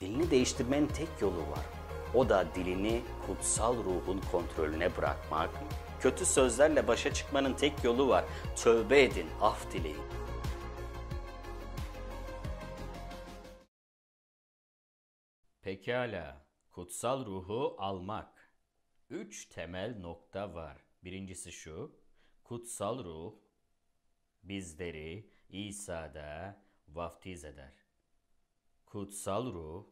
Dilini değiştirmenin tek yolu var. O da dilini kutsal ruhun kontrolüne bırakmak. Kötü sözlerle başa çıkmanın tek yolu var. Tövbe edin, af dileyin. Pekala, kutsal ruhu almak. Üç temel nokta var. Birincisi şu, kutsal ruh bizleri İsa'da vaftiz eder. Kutsal ruh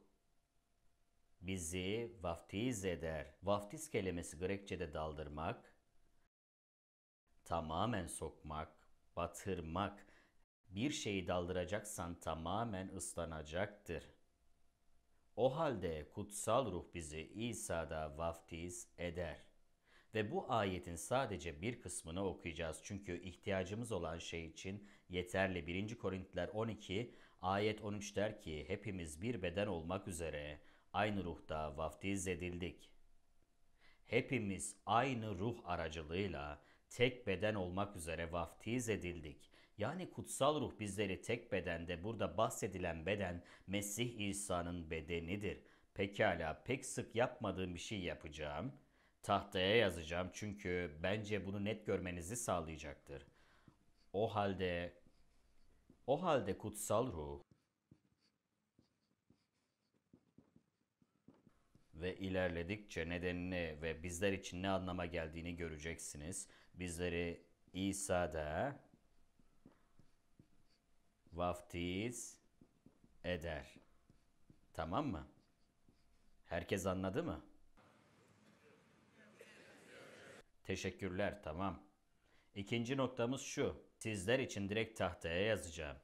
bizi vaftiz eder. Vaftiz kelimesi Grekçe'de daldırmak, tamamen sokmak, batırmak. Bir şeyi daldıracaksan tamamen ıslanacaktır. O halde kutsal ruh bizi İsa'da vaftiz eder. Ve bu ayetin sadece bir kısmını okuyacağız. Çünkü ihtiyacımız olan şey için yeterli. 1. Korintiler 12 ayet 13 der ki hepimiz bir beden olmak üzere aynı ruhta vaftiz edildik. Hepimiz aynı ruh aracılığıyla tek beden olmak üzere vaftiz edildik. Yani kutsal ruh bizleri tek bedende burada bahsedilen beden Mesih İsa'nın bedenidir. Pekala pek sık yapmadığım bir şey yapacağım. Tahtaya yazacağım çünkü bence bunu net görmenizi sağlayacaktır. O halde o halde kutsal ruh ve ilerledikçe nedenini ve bizler için ne anlama geldiğini göreceksiniz. Bizleri İsa'da vaftiz eder. Tamam mı? Herkes anladı mı? Teşekkürler, tamam. İkinci noktamız şu. Sizler için direkt tahtaya yazacağım.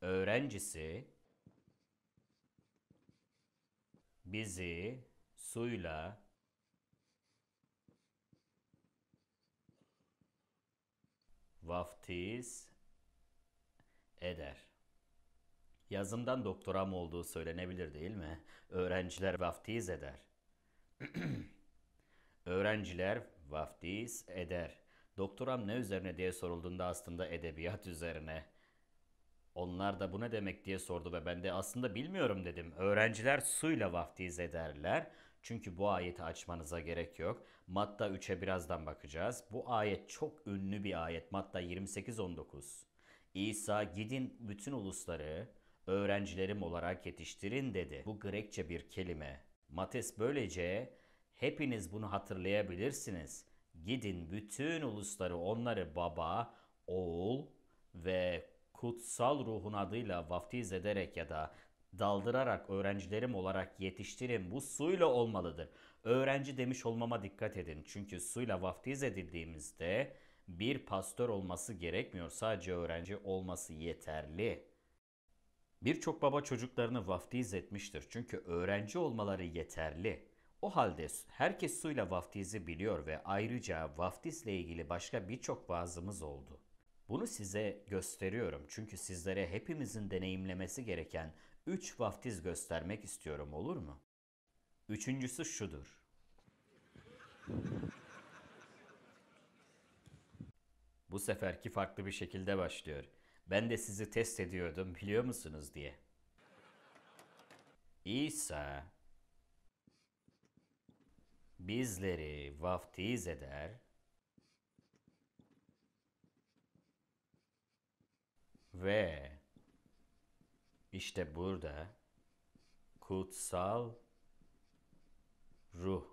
Öğrencisi bizi suyla vaftiz eder. Yazımdan doktoram olduğu söylenebilir değil mi? Öğrenciler vaftiz eder. Öğrenciler vaftiz eder. Doktoram ne üzerine diye sorulduğunda aslında edebiyat üzerine. Onlar da bu ne demek diye sordu ve ben de aslında bilmiyorum dedim. Öğrenciler suyla vaftiz ederler. Çünkü bu ayeti açmanıza gerek yok. Matta 3'e birazdan bakacağız. Bu ayet çok ünlü bir ayet. Matta 28-19. İsa gidin bütün ulusları öğrencilerim olarak yetiştirin dedi. Bu Grekçe bir kelime. Mates böylece hepiniz bunu hatırlayabilirsiniz. Gidin bütün ulusları onları baba, oğul ve kutsal ruhun adıyla vaftiz ederek ya da daldırarak öğrencilerim olarak yetiştirin. Bu suyla olmalıdır. Öğrenci demiş olmama dikkat edin. Çünkü suyla vaftiz edildiğimizde bir pastör olması gerekmiyor. Sadece öğrenci olması yeterli. Birçok baba çocuklarını vaftiz etmiştir. Çünkü öğrenci olmaları yeterli. O halde herkes suyla vaftizi biliyor ve ayrıca vaftizle ilgili başka birçok vaazımız oldu. Bunu size gösteriyorum çünkü sizlere hepimizin deneyimlemesi gereken üç vaftiz göstermek istiyorum olur mu? Üçüncüsü şudur. Bu seferki farklı bir şekilde başlıyor. Ben de sizi test ediyordum biliyor musunuz diye. İsa bizleri vaftiz eder Ve işte burada kutsal ruh.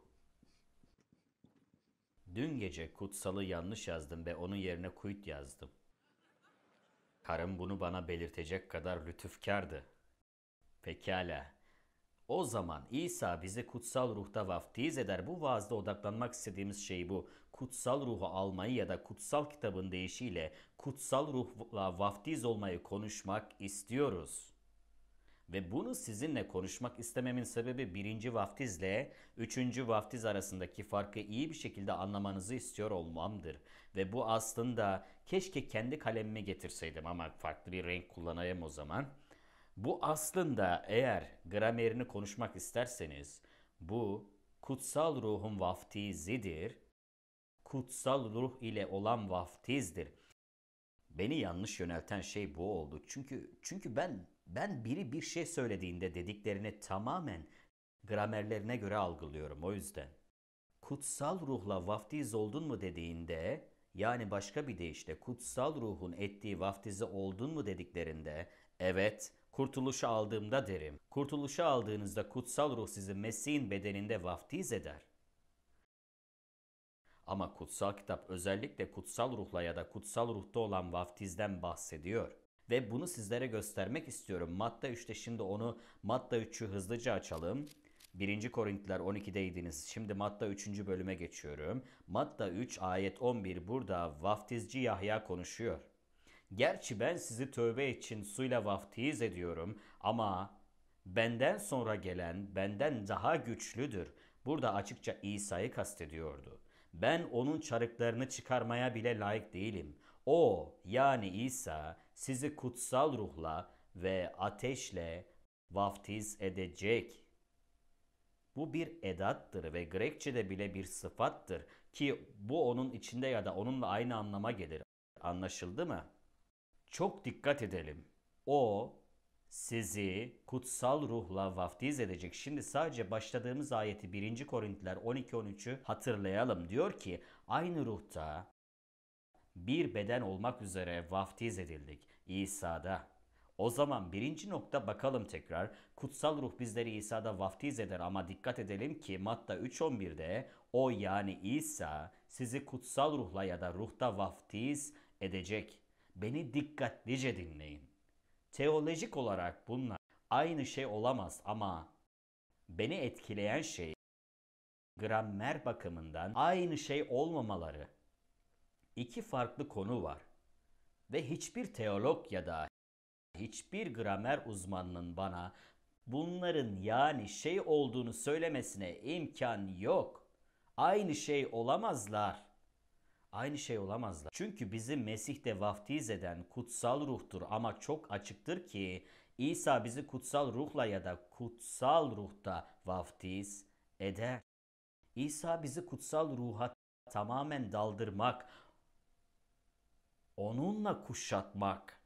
Dün gece kutsalı yanlış yazdım ve onun yerine kuyt yazdım. Karım bunu bana belirtecek kadar lütufkardı. Pekala. O zaman İsa bizi kutsal ruhta vaftiz eder. Bu vaazda odaklanmak istediğimiz şey bu. Kutsal ruhu almayı ya da kutsal kitabın deyişiyle kutsal ruhla vaftiz olmayı konuşmak istiyoruz. Ve bunu sizinle konuşmak istememin sebebi birinci vaftizle üçüncü vaftiz arasındaki farkı iyi bir şekilde anlamanızı istiyor olmamdır. Ve bu aslında keşke kendi kalemimi getirseydim ama farklı bir renk kullanayım o zaman. Bu aslında eğer gramerini konuşmak isterseniz bu kutsal ruhun vaftizidir. Kutsal ruh ile olan vaftizdir. Beni yanlış yönelten şey bu oldu. Çünkü çünkü ben ben biri bir şey söylediğinde dediklerini tamamen gramerlerine göre algılıyorum o yüzden. Kutsal ruhla vaftiz oldun mu dediğinde yani başka bir deyişle kutsal ruhun ettiği vaftizi oldun mu dediklerinde evet Kurtuluşu aldığımda derim. Kurtuluşu aldığınızda kutsal ruh sizi Mesih'in bedeninde vaftiz eder. Ama kutsal kitap özellikle kutsal ruhla ya da kutsal ruhta olan vaftizden bahsediyor. Ve bunu sizlere göstermek istiyorum. Matta 3'te şimdi onu Matta 3'ü hızlıca açalım. 1. Korintiler 12'deydiniz. Şimdi Matta 3. bölüme geçiyorum. Matta 3 ayet 11 burada vaftizci Yahya konuşuyor. Gerçi ben sizi tövbe için suyla vaftiz ediyorum ama benden sonra gelen benden daha güçlüdür. Burada açıkça İsa'yı kastediyordu. Ben onun çarıklarını çıkarmaya bile layık değilim. O yani İsa sizi kutsal ruhla ve ateşle vaftiz edecek. Bu bir edattır ve Grekçe'de bile bir sıfattır ki bu onun içinde ya da onunla aynı anlama gelir. Anlaşıldı mı? çok dikkat edelim. O sizi kutsal ruhla vaftiz edecek. Şimdi sadece başladığımız ayeti 1. Korintiler 12-13'ü hatırlayalım. Diyor ki aynı ruhta bir beden olmak üzere vaftiz edildik İsa'da. O zaman birinci nokta bakalım tekrar. Kutsal ruh bizleri İsa'da vaftiz eder ama dikkat edelim ki Matta 3.11'de o yani İsa sizi kutsal ruhla ya da ruhta vaftiz edecek. Beni dikkatlice dinleyin. Teolojik olarak bunlar aynı şey olamaz ama beni etkileyen şey gramer bakımından aynı şey olmamaları. İki farklı konu var ve hiçbir teolog ya da hiçbir gramer uzmanının bana bunların yani şey olduğunu söylemesine imkan yok. Aynı şey olamazlar aynı şey olamazlar. Çünkü bizi Mesih'te vaftiz eden kutsal ruhtur ama çok açıktır ki İsa bizi kutsal ruhla ya da kutsal ruhta vaftiz eder. İsa bizi kutsal ruha tamamen daldırmak, onunla kuşatmak,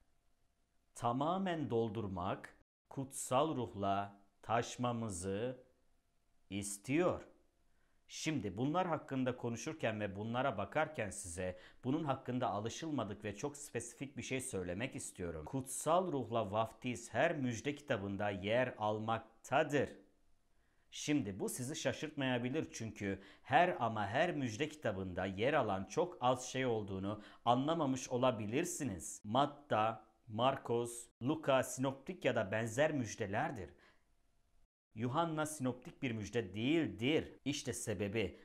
tamamen doldurmak, kutsal ruhla taşmamızı istiyor. Şimdi bunlar hakkında konuşurken ve bunlara bakarken size bunun hakkında alışılmadık ve çok spesifik bir şey söylemek istiyorum. Kutsal ruhla vaftiz her müjde kitabında yer almaktadır. Şimdi bu sizi şaşırtmayabilir çünkü her ama her müjde kitabında yer alan çok az şey olduğunu anlamamış olabilirsiniz. Matta, Markos, Luka, Sinoptik ya da benzer müjdelerdir. Yuhanna sinoptik bir müjde değildir. İşte sebebi.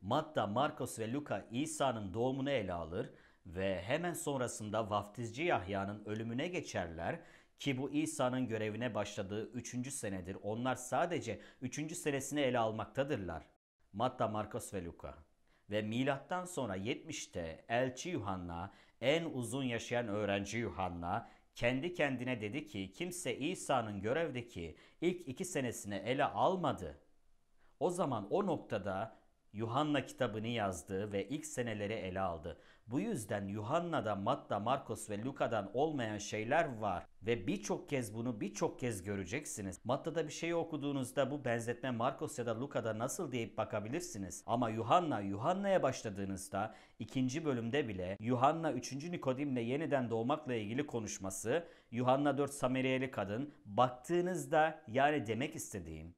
Matta, Markos ve Luka İsa'nın doğumunu ele alır ve hemen sonrasında vaftizci Yahya'nın ölümüne geçerler ki bu İsa'nın görevine başladığı 3. senedir. Onlar sadece 3. senesini ele almaktadırlar. Matta, Markos ve Luka. Ve milattan sonra 70'te elçi Yuhanna, en uzun yaşayan öğrenci Yuhanna, kendi kendine dedi ki kimse İsa'nın görevdeki ilk iki senesini ele almadı. O zaman o noktada Yuhanna kitabını yazdı ve ilk seneleri ele aldı. Bu yüzden Yuhanna'da, Matta, Markos ve Luka'dan olmayan şeyler var ve birçok kez bunu birçok kez göreceksiniz. Matta'da bir şey okuduğunuzda bu benzetme Markos ya da Luka'da nasıl deyip bakabilirsiniz. Ama Yuhanna, Yuhanna'ya başladığınızda ikinci bölümde bile Yuhanna 3. Nikodim'le yeniden doğmakla ilgili konuşması, Yuhanna 4 Sameriyeli kadın baktığınızda yani demek istediğim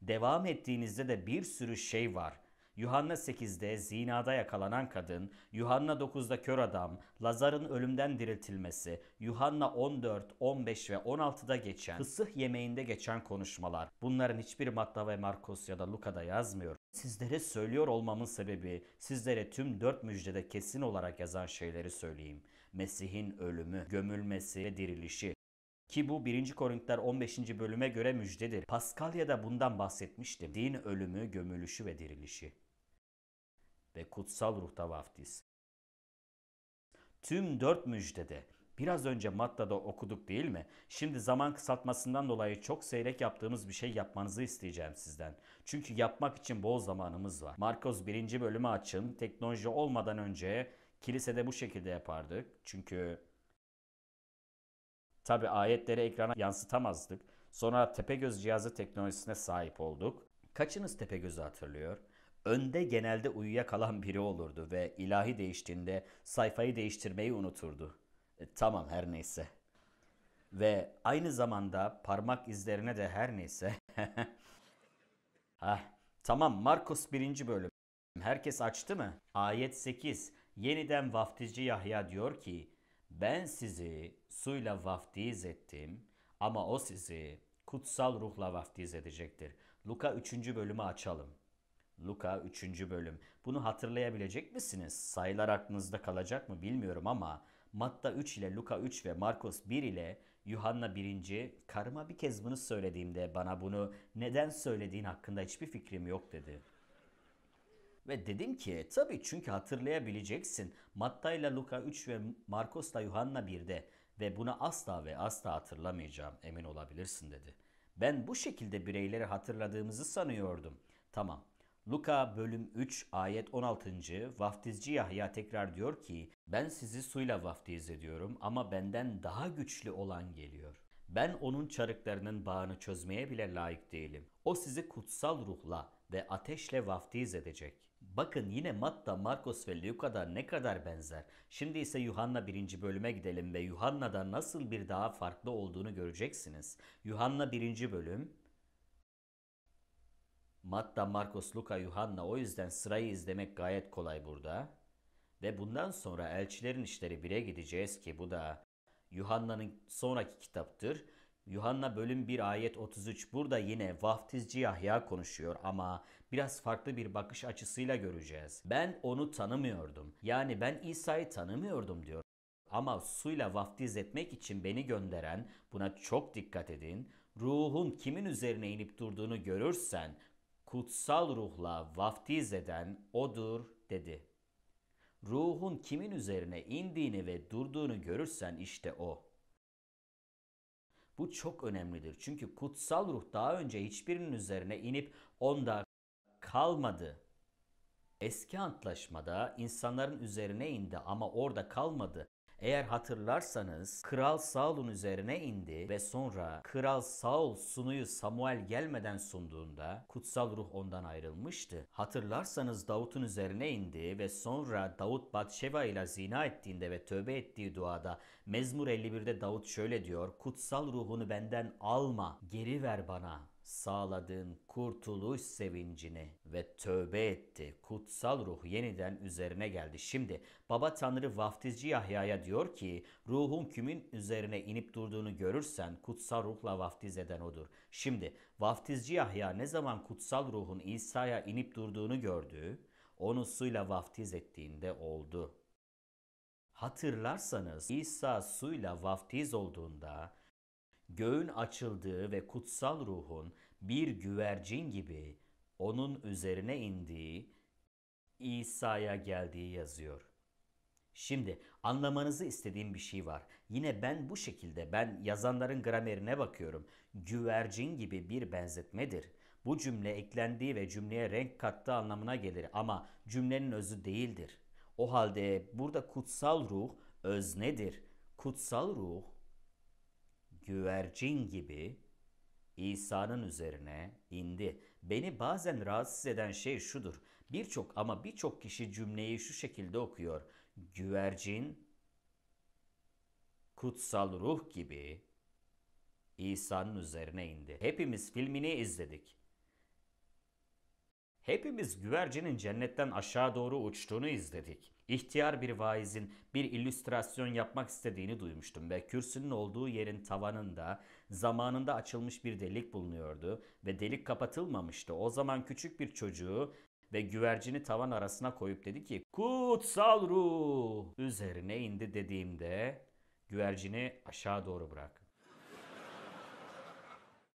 devam ettiğinizde de bir sürü şey var. Yuhanna 8'de zinada yakalanan kadın, Yuhanna 9'da kör adam, Lazar'ın ölümden diriltilmesi, Yuhanna 14, 15 ve 16'da geçen, fısıh yemeğinde geçen konuşmalar. Bunların hiçbir Matta ve Markus ya da Luka'da yazmıyor. Sizlere söylüyor olmamın sebebi sizlere tüm dört müjdede kesin olarak yazan şeyleri söyleyeyim. Mesih'in ölümü, gömülmesi ve dirilişi. Ki bu 1. Korintiler 15. bölüme göre müjdedir. Paskalya'da bundan bahsetmiştim. Din ölümü, gömülüşü ve dirilişi ve kutsal ruhta vaftiz. Tüm dört müjdede biraz önce maddada okuduk değil mi? Şimdi zaman kısaltmasından dolayı çok seyrek yaptığımız bir şey yapmanızı isteyeceğim sizden. Çünkü yapmak için bol zamanımız var. Marcos 1. bölümü açın. Teknoloji olmadan önce kilisede bu şekilde yapardık. Çünkü tabi ayetleri ekrana yansıtamazdık. Sonra Tepegöz cihazı teknolojisine sahip olduk. Kaçınız Tepegöz'ü hatırlıyor? önde genelde uyuyakalan biri olurdu ve ilahi değiştiğinde sayfayı değiştirmeyi unuturdu. E, tamam her neyse. Ve aynı zamanda parmak izlerine de her neyse. Hah, tamam Markus 1. bölüm. Herkes açtı mı? Ayet 8. Yeniden vaftizci Yahya diyor ki, ben sizi suyla vaftiz ettim ama o sizi kutsal ruhla vaftiz edecektir. Luka 3. bölümü açalım. Luka 3. bölüm. Bunu hatırlayabilecek misiniz? Sayılar aklınızda kalacak mı bilmiyorum ama Matta 3 ile Luka 3 ve Markus 1 ile Yuhanna 1. karıma bir kez bunu söylediğimde bana bunu neden söylediğin hakkında hiçbir fikrim yok dedi. Ve dedim ki tabii çünkü hatırlayabileceksin. Matta ile Luka 3 ve Markus ile Yuhanna 1'de ve bunu asla ve asla hatırlamayacağım emin olabilirsin dedi. Ben bu şekilde bireyleri hatırladığımızı sanıyordum. Tamam Luka bölüm 3 ayet 16. Vaftizci Yahya tekrar diyor ki ben sizi suyla vaftiz ediyorum ama benden daha güçlü olan geliyor. Ben onun çarıklarının bağını çözmeye bile layık değilim. O sizi kutsal ruhla ve ateşle vaftiz edecek. Bakın yine Matta, Markos ve Luka'da ne kadar benzer. Şimdi ise Yuhanna 1. bölüme gidelim ve Yuhanna'da nasıl bir daha farklı olduğunu göreceksiniz. Yuhanna 1. bölüm Matta, Markus, Luka, Yuhanna o yüzden sırayı izlemek gayet kolay burada. Ve bundan sonra elçilerin işleri bire gideceğiz ki bu da Yuhanna'nın sonraki kitaptır. Yuhanna bölüm 1 ayet 33 burada yine vaftizci Yahya konuşuyor ama biraz farklı bir bakış açısıyla göreceğiz. Ben onu tanımıyordum. Yani ben İsa'yı tanımıyordum diyor. Ama suyla vaftiz etmek için beni gönderen, buna çok dikkat edin, ruhun kimin üzerine inip durduğunu görürsen kutsal ruhla vaftiz eden odur dedi. Ruhun kimin üzerine indiğini ve durduğunu görürsen işte o. Bu çok önemlidir. Çünkü kutsal ruh daha önce hiçbirinin üzerine inip onda kalmadı. Eski antlaşmada insanların üzerine indi ama orada kalmadı. Eğer hatırlarsanız Kral Saul'un üzerine indi ve sonra Kral Saul sunuyu Samuel gelmeden sunduğunda kutsal ruh ondan ayrılmıştı. Hatırlarsanız Davut'un üzerine indi ve sonra Davut Batşeva ile zina ettiğinde ve tövbe ettiği duada Mezmur 51'de Davut şöyle diyor. Kutsal ruhunu benden alma, geri ver bana sağladığın kurtuluş sevincini ve tövbe etti. Kutsal ruh yeniden üzerine geldi. Şimdi Baba Tanrı vaftizci Yahya'ya diyor ki ruhun kümün üzerine inip durduğunu görürsen kutsal ruhla vaftiz eden odur. Şimdi vaftizci Yahya ne zaman kutsal ruhun İsa'ya inip durduğunu gördü, onu suyla vaftiz ettiğinde oldu. Hatırlarsanız İsa suyla vaftiz olduğunda göğün açıldığı ve kutsal ruhun bir güvercin gibi onun üzerine indiği, İsa'ya geldiği yazıyor. Şimdi anlamanızı istediğim bir şey var. Yine ben bu şekilde ben yazanların gramerine bakıyorum. Güvercin gibi bir benzetmedir. Bu cümle eklendiği ve cümleye renk kattığı anlamına gelir ama cümlenin özü değildir. O halde burada kutsal ruh öznedir. Kutsal ruh güvercin gibi İsa'nın üzerine indi. Beni bazen rahatsız eden şey şudur. Birçok ama birçok kişi cümleyi şu şekilde okuyor. Güvercin kutsal ruh gibi İsa'nın üzerine indi. Hepimiz filmini izledik. Hepimiz güvercinin cennetten aşağı doğru uçtuğunu izledik. İhtiyar bir vaizin bir illüstrasyon yapmak istediğini duymuştum ve kürsünün olduğu yerin tavanında zamanında açılmış bir delik bulunuyordu ve delik kapatılmamıştı. O zaman küçük bir çocuğu ve güvercini tavan arasına koyup dedi ki kutsal ruh üzerine indi dediğimde güvercini aşağı doğru bırak.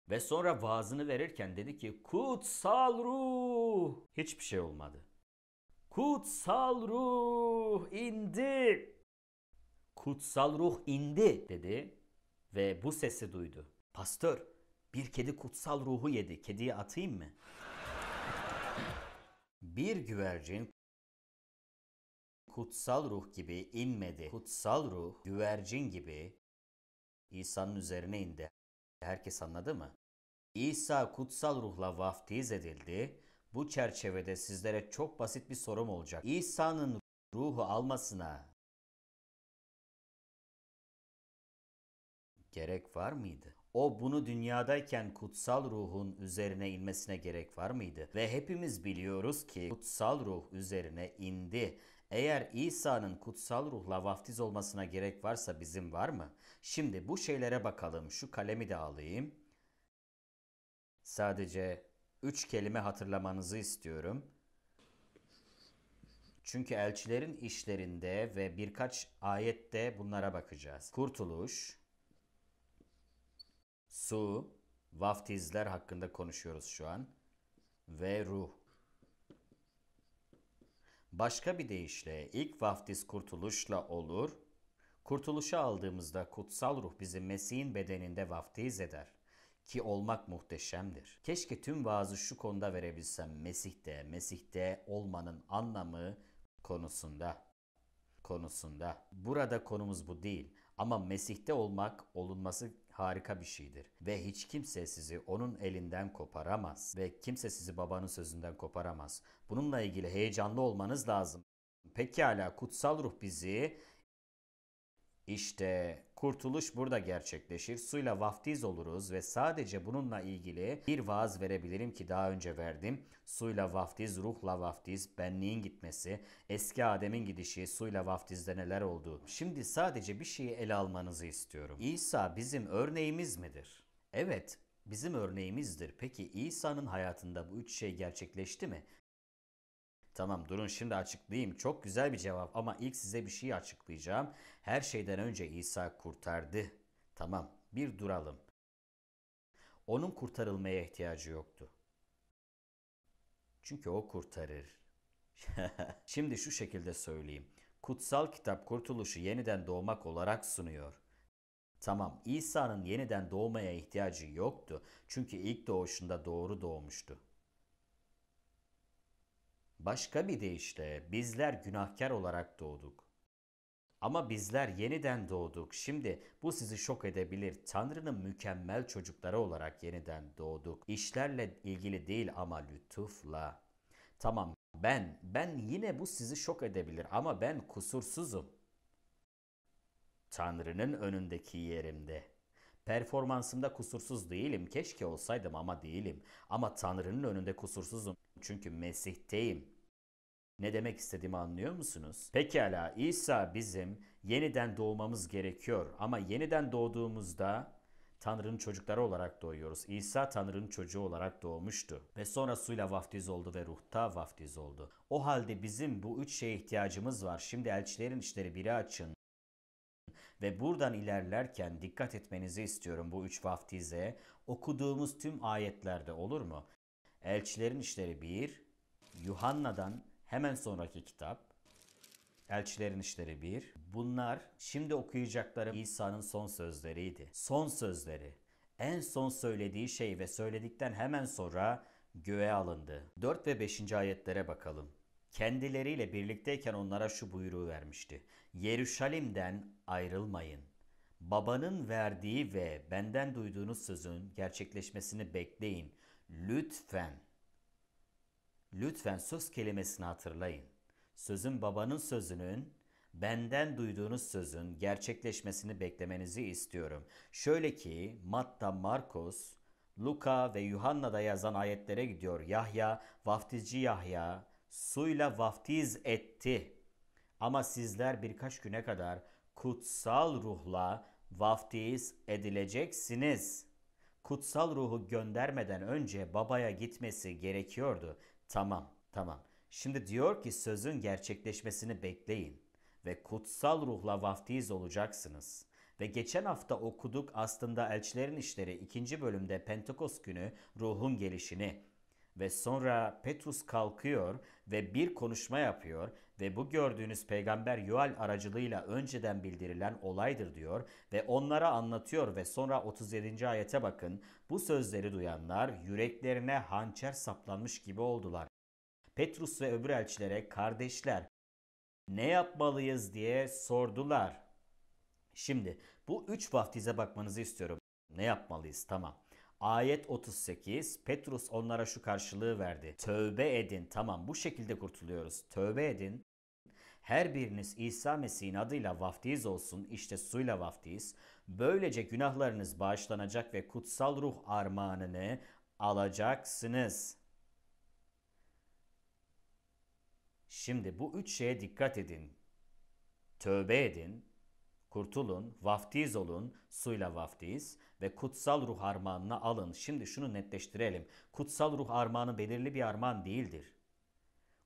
ve sonra vaazını verirken dedi ki kutsal ruh hiçbir şey olmadı. Kutsal ruh indi. Kutsal ruh indi dedi ve bu sesi duydu. Pastör bir kedi kutsal ruhu yedi. Kediye atayım mı? bir güvercin kutsal ruh gibi inmedi. Kutsal ruh güvercin gibi İsa'nın üzerine indi. Herkes anladı mı? İsa kutsal ruhla vaftiz edildi bu çerçevede sizlere çok basit bir sorum olacak. İsa'nın ruhu almasına gerek var mıydı? O bunu dünyadayken kutsal ruhun üzerine inmesine gerek var mıydı? Ve hepimiz biliyoruz ki kutsal ruh üzerine indi. Eğer İsa'nın kutsal ruhla vaftiz olmasına gerek varsa bizim var mı? Şimdi bu şeylere bakalım. Şu kalemi de alayım. Sadece üç kelime hatırlamanızı istiyorum. Çünkü elçilerin işlerinde ve birkaç ayette bunlara bakacağız. Kurtuluş, su, vaftizler hakkında konuşuyoruz şu an ve ruh. Başka bir deyişle ilk vaftiz kurtuluşla olur. Kurtuluşa aldığımızda kutsal ruh bizi Mesih'in bedeninde vaftiz eder ki olmak muhteşemdir. Keşke tüm vaazı şu konuda verebilsem Mesih'te, Mesih'te olmanın anlamı konusunda konusunda. Burada konumuz bu değil ama Mesih'te olmak olunması harika bir şeydir ve hiç kimse sizi onun elinden koparamaz ve kimse sizi babanın sözünden koparamaz. Bununla ilgili heyecanlı olmanız lazım. Pekala kutsal ruh bizi işte kurtuluş burada gerçekleşir. Suyla vaftiz oluruz ve sadece bununla ilgili bir vaaz verebilirim ki daha önce verdim. Suyla vaftiz, ruhla vaftiz, benliğin gitmesi, eski Adem'in gidişi, suyla vaftizde neler oldu. Şimdi sadece bir şeyi ele almanızı istiyorum. İsa bizim örneğimiz midir? Evet, bizim örneğimizdir. Peki İsa'nın hayatında bu üç şey gerçekleşti mi? Tamam durun şimdi açıklayayım. Çok güzel bir cevap ama ilk size bir şey açıklayacağım. Her şeyden önce İsa kurtardı. Tamam bir duralım. Onun kurtarılmaya ihtiyacı yoktu. Çünkü o kurtarır. şimdi şu şekilde söyleyeyim. Kutsal kitap kurtuluşu yeniden doğmak olarak sunuyor. Tamam İsa'nın yeniden doğmaya ihtiyacı yoktu. Çünkü ilk doğuşunda doğru doğmuştu. Başka bir deyişle bizler günahkar olarak doğduk. Ama bizler yeniden doğduk. Şimdi bu sizi şok edebilir. Tanrı'nın mükemmel çocukları olarak yeniden doğduk. İşlerle ilgili değil ama lütufla. Tamam ben, ben yine bu sizi şok edebilir ama ben kusursuzum. Tanrı'nın önündeki yerimde. Performansımda kusursuz değilim. Keşke olsaydım ama değilim. Ama Tanrı'nın önünde kusursuzum. Çünkü Mesih'teyim. Ne demek istediğimi anlıyor musunuz? Pekala İsa bizim yeniden doğmamız gerekiyor ama yeniden doğduğumuzda Tanrı'nın çocukları olarak doğuyoruz. İsa Tanrı'nın çocuğu olarak doğmuştu ve sonra suyla vaftiz oldu ve ruhta vaftiz oldu. O halde bizim bu üç şeye ihtiyacımız var. Şimdi elçilerin işleri biri açın ve buradan ilerlerken dikkat etmenizi istiyorum bu üç vaftize. Okuduğumuz tüm ayetlerde olur mu? Elçilerin İşleri 1, Yuhanna'dan hemen sonraki kitap, Elçilerin İşleri 1. Bunlar şimdi okuyacaklarım İsa'nın son sözleriydi. Son sözleri. En son söylediği şey ve söyledikten hemen sonra göğe alındı. 4 ve 5. ayetlere bakalım. Kendileriyle birlikteyken onlara şu buyruğu vermişti. Yeruşalim'den ayrılmayın. Babanın verdiği ve benden duyduğunuz sözün gerçekleşmesini bekleyin. Lütfen. Lütfen söz kelimesini hatırlayın. Sözün babanın sözünün benden duyduğunuz sözün gerçekleşmesini beklemenizi istiyorum. Şöyle ki Matta, Markus, Luka ve Yuhanna'da yazan ayetlere gidiyor. Yahya, vaftizci Yahya suyla vaftiz etti. Ama sizler birkaç güne kadar kutsal ruhla vaftiz edileceksiniz kutsal ruhu göndermeden önce babaya gitmesi gerekiyordu. Tamam, tamam. Şimdi diyor ki sözün gerçekleşmesini bekleyin ve kutsal ruhla vaftiz olacaksınız. Ve geçen hafta okuduk aslında Elçilerin İşleri 2. bölümde Pentekost günü ruhun gelişini ve sonra Petrus kalkıyor ve bir konuşma yapıyor ve bu gördüğünüz peygamber Yuhal aracılığıyla önceden bildirilen olaydır diyor ve onlara anlatıyor ve sonra 37. ayete bakın. Bu sözleri duyanlar yüreklerine hançer saplanmış gibi oldular. Petrus ve öbür elçilere kardeşler ne yapmalıyız diye sordular. Şimdi bu üç vaftize bakmanızı istiyorum. Ne yapmalıyız? Tamam. Ayet 38 Petrus onlara şu karşılığı verdi. Tövbe edin tamam bu şekilde kurtuluyoruz. Tövbe edin. Her biriniz İsa Mesih'in adıyla vaftiz olsun İşte suyla vaftiz. Böylece günahlarınız bağışlanacak ve kutsal ruh armağanını alacaksınız. Şimdi bu üç şeye dikkat edin. Tövbe edin, kurtulun, vaftiz olun, suyla vaftiz ve kutsal ruh armağanına alın. Şimdi şunu netleştirelim. Kutsal ruh armağanı belirli bir armağan değildir.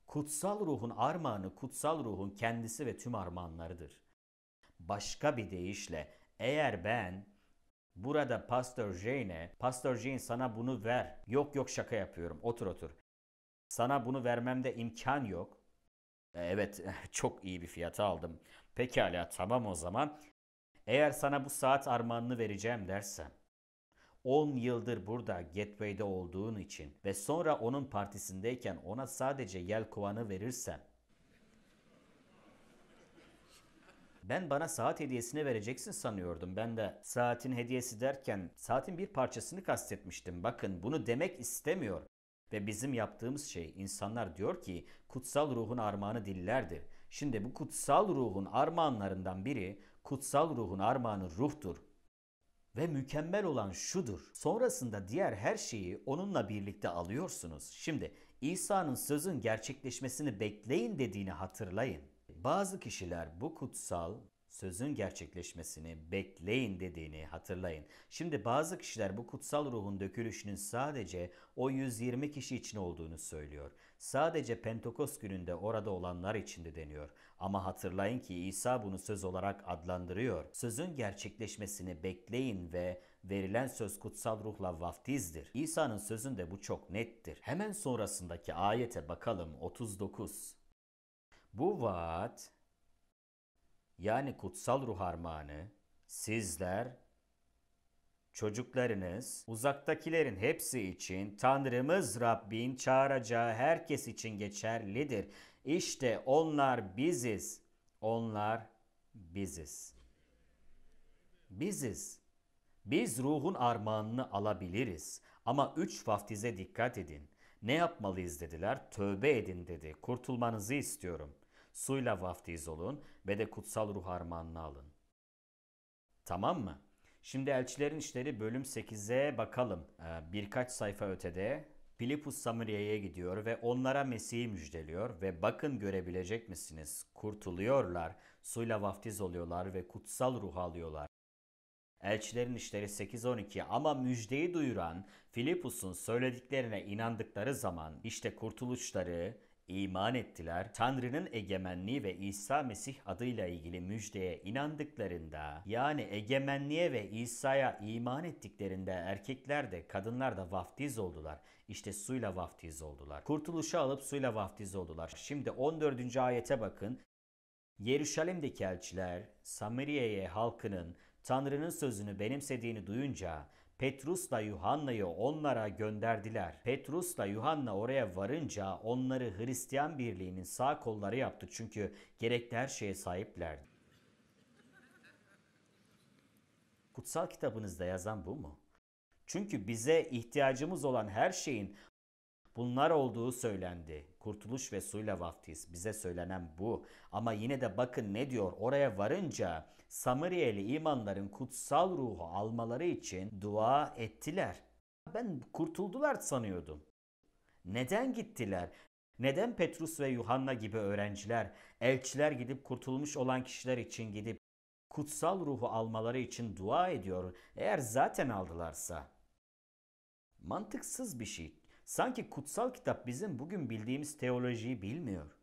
Kutsal ruhun armağanı kutsal ruhun kendisi ve tüm armağanlarıdır. Başka bir deyişle eğer ben burada Pastor Jane'e Pastor Jane sana bunu ver. Yok yok şaka yapıyorum otur otur. Sana bunu vermemde imkan yok. E, evet çok iyi bir fiyata aldım. Pekala tamam o zaman eğer sana bu saat armağanını vereceğim dersen, 10 yıldır burada Gateway'de olduğun için ve sonra onun partisindeyken ona sadece yelkovanı verirsem, Ben bana saat hediyesini vereceksin sanıyordum. Ben de saatin hediyesi derken saatin bir parçasını kastetmiştim. Bakın bunu demek istemiyor. Ve bizim yaptığımız şey insanlar diyor ki kutsal ruhun armağanı dillerdir. Şimdi bu kutsal ruhun armağanlarından biri kutsal ruhun armağanı ruhtur. Ve mükemmel olan şudur. Sonrasında diğer her şeyi onunla birlikte alıyorsunuz. Şimdi İsa'nın sözün gerçekleşmesini bekleyin dediğini hatırlayın. Bazı kişiler bu kutsal sözün gerçekleşmesini bekleyin dediğini hatırlayın. Şimdi bazı kişiler bu kutsal ruhun dökülüşünün sadece o 120 kişi için olduğunu söylüyor. Sadece Pentekost gününde orada olanlar içindi deniyor. Ama hatırlayın ki İsa bunu söz olarak adlandırıyor. Sözün gerçekleşmesini bekleyin ve verilen söz kutsal ruhla vaftizdir. İsa'nın sözünde bu çok nettir. Hemen sonrasındaki ayete bakalım 39. Bu vaat yani kutsal ruh armağanı sizler çocuklarınız, uzaktakilerin hepsi için Tanrımız Rabbin çağıracağı herkes için geçerlidir. İşte onlar biziz. Onlar biziz. Biziz. Biz ruhun armağanını alabiliriz. Ama üç vaftize dikkat edin. Ne yapmalıyız dediler? Tövbe edin dedi. Kurtulmanızı istiyorum. Suyla vaftiz olun ve de kutsal ruh armağanını alın. Tamam mı? Şimdi elçilerin işleri bölüm 8'e bakalım. Ee, birkaç sayfa ötede Filipus Samuriye'ye gidiyor ve onlara Mesih'i müjdeliyor ve bakın görebilecek misiniz? Kurtuluyorlar, suyla vaftiz oluyorlar ve kutsal ruh alıyorlar. Elçilerin işleri 8-12 ama müjdeyi duyuran Filipus'un söylediklerine inandıkları zaman işte kurtuluşları, iman ettiler, Tanrı'nın egemenliği ve İsa Mesih adıyla ilgili müjdeye inandıklarında, yani egemenliğe ve İsa'ya iman ettiklerinde erkekler de kadınlar da vaftiz oldular. İşte suyla vaftiz oldular. Kurtuluşu alıp suyla vaftiz oldular. Şimdi 14. ayete bakın. Yeruşalim'deki elçiler Samiriye'ye halkının Tanrı'nın sözünü benimsediğini duyunca Petrus'la Yuhanna'yı onlara gönderdiler. Petrus'la Yuhanna oraya varınca onları Hristiyan Birliği'nin sağ kolları yaptı. Çünkü gerekli her şeye sahiplerdi. Kutsal kitabınızda yazan bu mu? Çünkü bize ihtiyacımız olan her şeyin bunlar olduğu söylendi. Kurtuluş ve suyla vaftiz bize söylenen bu. Ama yine de bakın ne diyor oraya varınca Samariyeli imanların kutsal ruhu almaları için dua ettiler. Ben kurtuldular sanıyordum. Neden gittiler? Neden Petrus ve Yuhanna gibi öğrenciler, elçiler gidip kurtulmuş olan kişiler için gidip kutsal ruhu almaları için dua ediyor eğer zaten aldılarsa? Mantıksız bir şey. Sanki kutsal kitap bizim bugün bildiğimiz teolojiyi bilmiyor.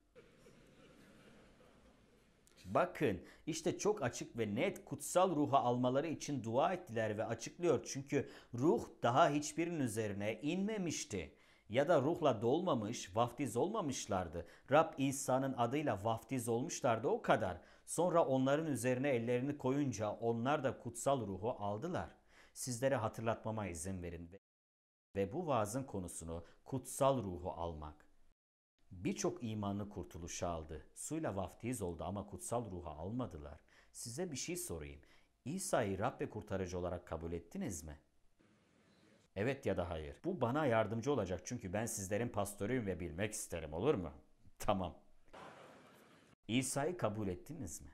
Bakın işte çok açık ve net kutsal ruhu almaları için dua ettiler ve açıklıyor. Çünkü ruh daha hiçbirinin üzerine inmemişti ya da ruhla dolmamış, vaftiz olmamışlardı. Rab İsa'nın adıyla vaftiz olmuşlardı o kadar. Sonra onların üzerine ellerini koyunca onlar da kutsal ruhu aldılar. Sizlere hatırlatmama izin verin ve bu vaazın konusunu kutsal ruhu almak. Birçok imanı kurtuluşa aldı. Suyla vaftiz oldu ama kutsal ruhu almadılar. Size bir şey sorayım. İsa'yı Rab ve kurtarıcı olarak kabul ettiniz mi? Evet ya da hayır. Bu bana yardımcı olacak çünkü ben sizlerin pastörüyüm ve bilmek isterim olur mu? Tamam. İsa'yı kabul ettiniz mi?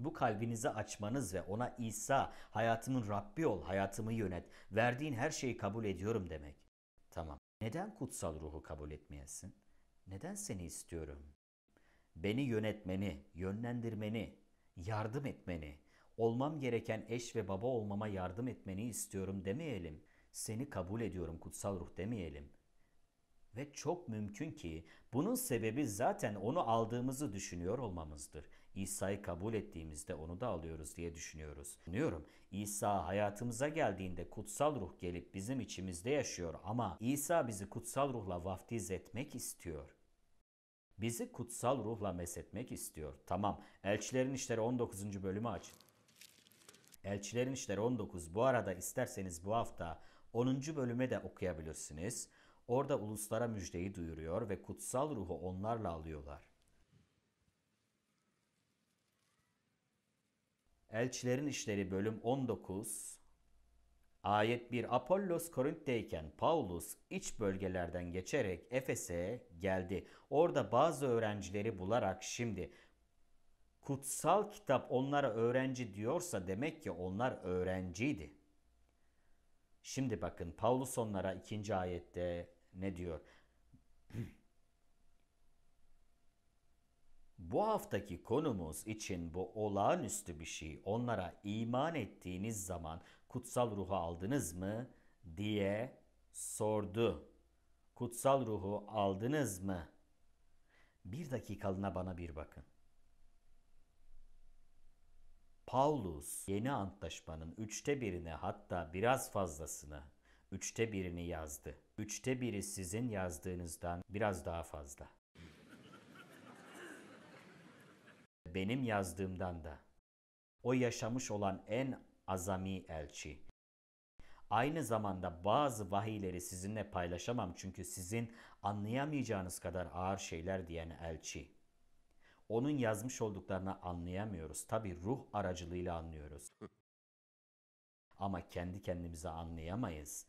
Bu kalbinizi açmanız ve ona İsa hayatımın Rabbi ol, hayatımı yönet, verdiğin her şeyi kabul ediyorum demek. Tamam. Neden kutsal ruhu kabul etmeyesin? neden seni istiyorum? Beni yönetmeni, yönlendirmeni, yardım etmeni, olmam gereken eş ve baba olmama yardım etmeni istiyorum demeyelim. Seni kabul ediyorum kutsal ruh demeyelim. Ve çok mümkün ki bunun sebebi zaten onu aldığımızı düşünüyor olmamızdır. İsa'yı kabul ettiğimizde onu da alıyoruz diye düşünüyoruz. Anlıyorum İsa hayatımıza geldiğinde kutsal ruh gelip bizim içimizde yaşıyor ama İsa bizi kutsal ruhla vaftiz etmek istiyor. Bizi kutsal ruhla mesetmek istiyor. Tamam. Elçilerin İşleri 19. bölümü açın. Elçilerin İşleri 19. Bu arada isterseniz bu hafta 10. bölüme de okuyabilirsiniz. Orada uluslara müjdeyi duyuruyor ve kutsal ruhu onlarla alıyorlar. Elçilerin İşleri bölüm 19 Ayet 1 Apollos Korint'teyken Paulus iç bölgelerden geçerek Efes'e geldi. Orada bazı öğrencileri bularak şimdi kutsal kitap onlara öğrenci diyorsa demek ki onlar öğrenciydi. Şimdi bakın Paulus onlara ikinci ayette ne diyor? Bu haftaki konumuz için bu olağanüstü bir şey. Onlara iman ettiğiniz zaman kutsal ruhu aldınız mı diye sordu. Kutsal ruhu aldınız mı? Bir dakikalığına bana bir bakın. Paulus yeni antlaşmanın üçte birini hatta biraz fazlasını, üçte birini yazdı. Üçte biri sizin yazdığınızdan biraz daha fazla. Benim yazdığımdan da. O yaşamış olan en azami elçi. Aynı zamanda bazı vahiyleri sizinle paylaşamam çünkü sizin anlayamayacağınız kadar ağır şeyler diyen elçi. Onun yazmış olduklarını anlayamıyoruz. Tabi ruh aracılığıyla anlıyoruz. Ama kendi kendimize anlayamayız.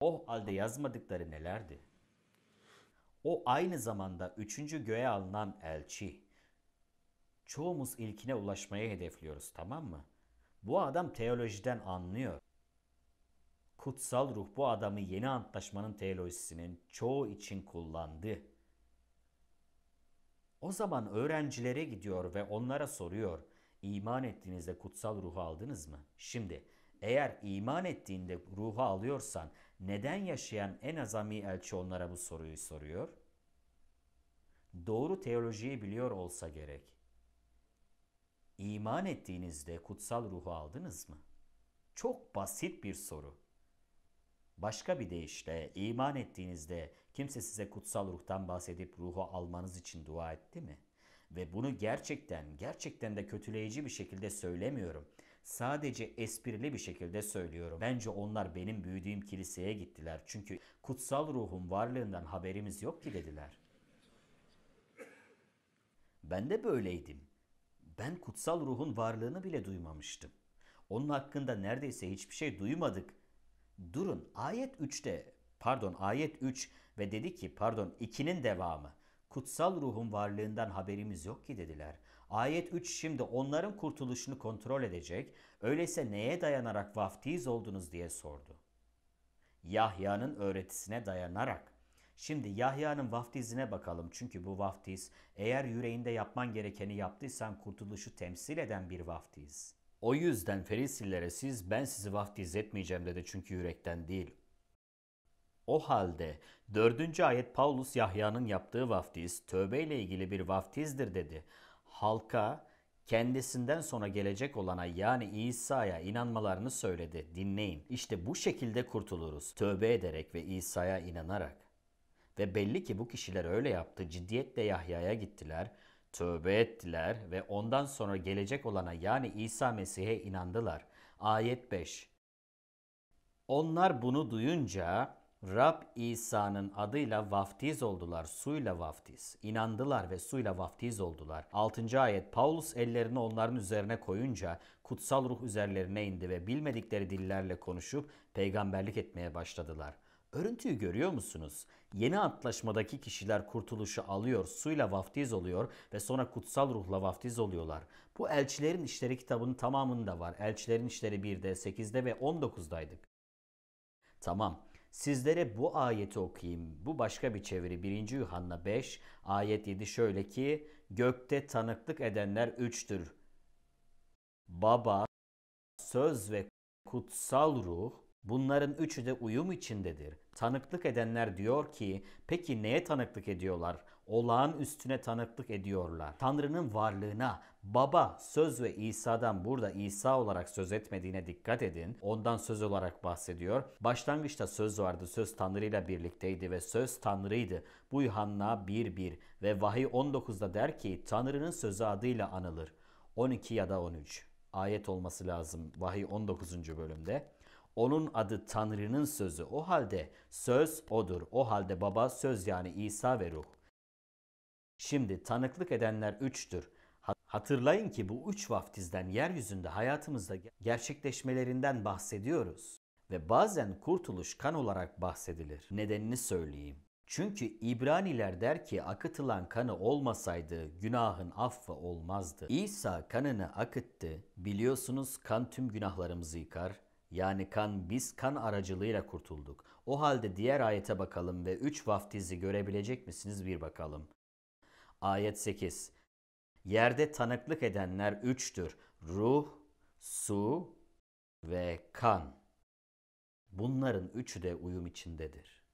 O halde yazmadıkları nelerdi? O aynı zamanda üçüncü göğe alınan elçi. Çoğumuz ilkine ulaşmayı hedefliyoruz tamam mı? Bu adam teolojiden anlıyor. Kutsal ruh bu adamı yeni antlaşmanın teolojisinin çoğu için kullandı. O zaman öğrencilere gidiyor ve onlara soruyor. İman ettiğinizde kutsal ruhu aldınız mı? Şimdi eğer iman ettiğinde ruhu alıyorsan neden yaşayan en azami elçi onlara bu soruyu soruyor? Doğru teolojiyi biliyor olsa gerek. İman ettiğinizde kutsal ruhu aldınız mı? Çok basit bir soru. Başka bir deyişle iman ettiğinizde kimse size kutsal ruhtan bahsedip ruhu almanız için dua etti mi? Ve bunu gerçekten, gerçekten de kötüleyici bir şekilde söylemiyorum. Sadece esprili bir şekilde söylüyorum. Bence onlar benim büyüdüğüm kiliseye gittiler. Çünkü kutsal ruhun varlığından haberimiz yok ki dediler. Ben de böyleydim ben kutsal ruhun varlığını bile duymamıştım. Onun hakkında neredeyse hiçbir şey duymadık. Durun ayet 3'te pardon ayet 3 ve dedi ki pardon 2'nin devamı. Kutsal ruhun varlığından haberimiz yok ki dediler. Ayet 3 şimdi onların kurtuluşunu kontrol edecek. Öyleyse neye dayanarak vaftiz oldunuz diye sordu. Yahya'nın öğretisine dayanarak Şimdi Yahya'nın vaftizine bakalım. Çünkü bu vaftiz eğer yüreğinde yapman gerekeni yaptıysan kurtuluşu temsil eden bir vaftiz. O yüzden Ferisillere siz ben sizi vaftiz etmeyeceğim dedi çünkü yürekten değil. O halde 4. ayet Paulus Yahya'nın yaptığı vaftiz tövbe ile ilgili bir vaftizdir dedi. Halka kendisinden sonra gelecek olana yani İsa'ya inanmalarını söyledi. Dinleyin. İşte bu şekilde kurtuluruz. Tövbe ederek ve İsa'ya inanarak. Ve belli ki bu kişiler öyle yaptı. Ciddiyetle Yahya'ya gittiler, tövbe ettiler ve ondan sonra gelecek olana yani İsa Mesih'e inandılar. Ayet 5 Onlar bunu duyunca Rab İsa'nın adıyla vaftiz oldular, suyla vaftiz. İnandılar ve suyla vaftiz oldular. 6. ayet Paulus ellerini onların üzerine koyunca kutsal ruh üzerlerine indi ve bilmedikleri dillerle konuşup peygamberlik etmeye başladılar.'' Örüntüyü görüyor musunuz? Yeni antlaşmadaki kişiler kurtuluşu alıyor, suyla vaftiz oluyor ve sonra kutsal ruhla vaftiz oluyorlar. Bu elçilerin işleri kitabının tamamında var. Elçilerin işleri 1'de, 8'de ve 19'daydık. Tamam, sizlere bu ayeti okuyayım. Bu başka bir çeviri. 1. Yuhanna 5, ayet 7 şöyle ki, Gökte tanıklık edenler üçtür. Baba, söz ve kutsal ruh Bunların üçü de uyum içindedir. Tanıklık edenler diyor ki, peki neye tanıklık ediyorlar? Olağan üstüne tanıklık ediyorlar. Tanrı'nın varlığına, baba, söz ve İsa'dan burada İsa olarak söz etmediğine dikkat edin. Ondan söz olarak bahsediyor. Başlangıçta söz vardı, söz Tanrı'yla birlikteydi ve söz Tanrı'ydı. Bu Yuhanna 1.1 ve Vahiy 19'da der ki, Tanrı'nın sözü adıyla anılır. 12 ya da 13 ayet olması lazım Vahiy 19. bölümde. Onun adı Tanrı'nın sözü. O halde söz odur. O halde baba söz yani İsa ve ruh. Şimdi tanıklık edenler üçtür. Hatırlayın ki bu üç vaftizden yeryüzünde hayatımızda gerçekleşmelerinden bahsediyoruz ve bazen kurtuluş kan olarak bahsedilir. Nedenini söyleyeyim. Çünkü İbraniler der ki akıtılan kanı olmasaydı günahın affı olmazdı. İsa kanını akıttı. Biliyorsunuz kan tüm günahlarımızı yıkar yani kan biz kan aracılığıyla kurtulduk. O halde diğer ayete bakalım ve üç vaftizi görebilecek misiniz bir bakalım. Ayet 8 Yerde tanıklık edenler üçtür. Ruh, su ve kan. Bunların üçü de uyum içindedir.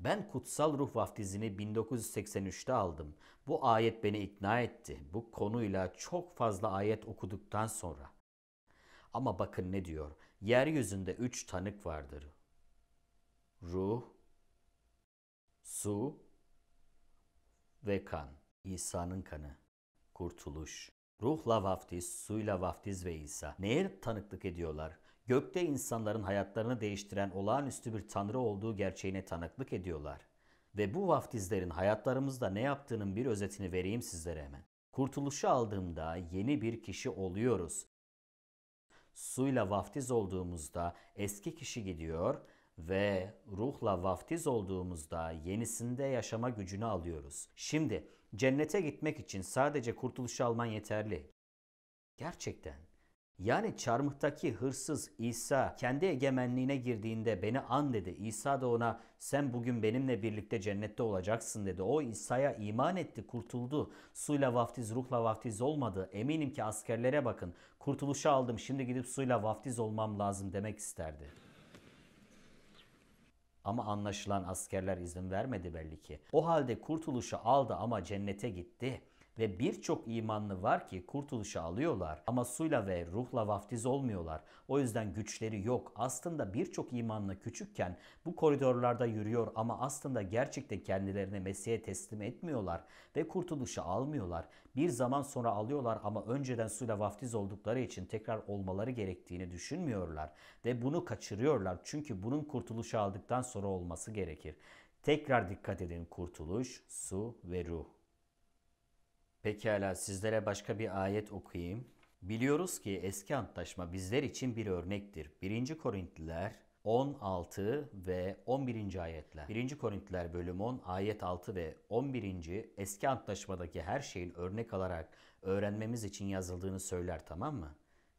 Ben kutsal ruh vaftizini 1983'te aldım. Bu ayet beni ikna etti. Bu konuyla çok fazla ayet okuduktan sonra ama bakın ne diyor. Yeryüzünde üç tanık vardır. Ruh, su ve kan. İsa'nın kanı. Kurtuluş. Ruhla vaftiz, suyla vaftiz ve İsa. Neye tanıklık ediyorlar? Gökte insanların hayatlarını değiştiren olağanüstü bir tanrı olduğu gerçeğine tanıklık ediyorlar. Ve bu vaftizlerin hayatlarımızda ne yaptığının bir özetini vereyim sizlere hemen. Kurtuluşu aldığımda yeni bir kişi oluyoruz suyla vaftiz olduğumuzda eski kişi gidiyor ve ruhla vaftiz olduğumuzda yenisinde yaşama gücünü alıyoruz. Şimdi cennete gitmek için sadece kurtuluşu alman yeterli. Gerçekten yani çarmıhtaki hırsız İsa kendi egemenliğine girdiğinde beni an dedi. İsa da ona sen bugün benimle birlikte cennette olacaksın dedi. O İsa'ya iman etti, kurtuldu. Suyla vaftiz, ruhla vaftiz olmadı. Eminim ki askerlere bakın. Kurtuluşa aldım şimdi gidip suyla vaftiz olmam lazım demek isterdi. Ama anlaşılan askerler izin vermedi belli ki. O halde kurtuluşu aldı ama cennete gitti.'' Ve birçok imanlı var ki kurtuluşu alıyorlar ama suyla ve ruhla vaftiz olmuyorlar. O yüzden güçleri yok. Aslında birçok imanlı küçükken bu koridorlarda yürüyor ama aslında gerçekten kendilerini Mesih'e teslim etmiyorlar ve kurtuluşu almıyorlar. Bir zaman sonra alıyorlar ama önceden suyla vaftiz oldukları için tekrar olmaları gerektiğini düşünmüyorlar ve bunu kaçırıyorlar. Çünkü bunun kurtuluşu aldıktan sonra olması gerekir. Tekrar dikkat edin kurtuluş, su ve ruh. Pekala sizlere başka bir ayet okuyayım. Biliyoruz ki eski antlaşma bizler için bir örnektir. 1. Korintliler 16 ve 11. ayetler. 1. Korintliler bölüm 10 ayet 6 ve 11. eski antlaşmadaki her şeyin örnek alarak öğrenmemiz için yazıldığını söyler tamam mı?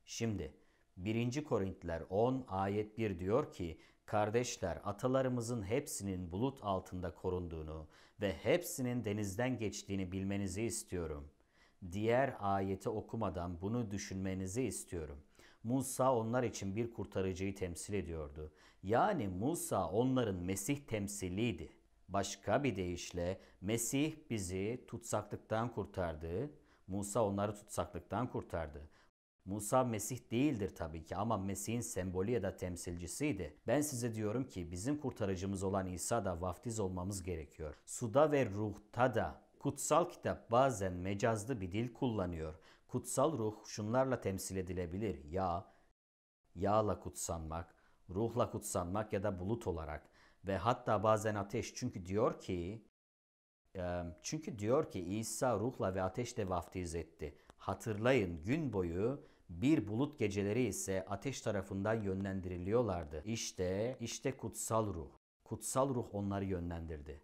Şimdi 1. Korintliler 10 ayet 1 diyor ki Kardeşler atalarımızın hepsinin bulut altında korunduğunu ve hepsinin denizden geçtiğini bilmenizi istiyorum. Diğer ayeti okumadan bunu düşünmenizi istiyorum. Musa onlar için bir kurtarıcıyı temsil ediyordu. Yani Musa onların Mesih temsiliydi. Başka bir deyişle Mesih bizi tutsaklıktan kurtardı, Musa onları tutsaklıktan kurtardı. Musa Mesih değildir tabii ki ama Mesih'in sembolü ya da temsilcisiydi. Ben size diyorum ki bizim kurtarıcımız olan İsa da vaftiz olmamız gerekiyor. Suda ve ruhta da kutsal kitap bazen mecazlı bir dil kullanıyor. Kutsal ruh şunlarla temsil edilebilir. Yağ, yağla kutsanmak, ruhla kutsanmak ya da bulut olarak ve hatta bazen ateş çünkü diyor ki çünkü diyor ki İsa ruhla ve ateşle vaftiz etti. Hatırlayın gün boyu bir bulut geceleri ise ateş tarafından yönlendiriliyorlardı. İşte, işte kutsal ruh. Kutsal ruh onları yönlendirdi.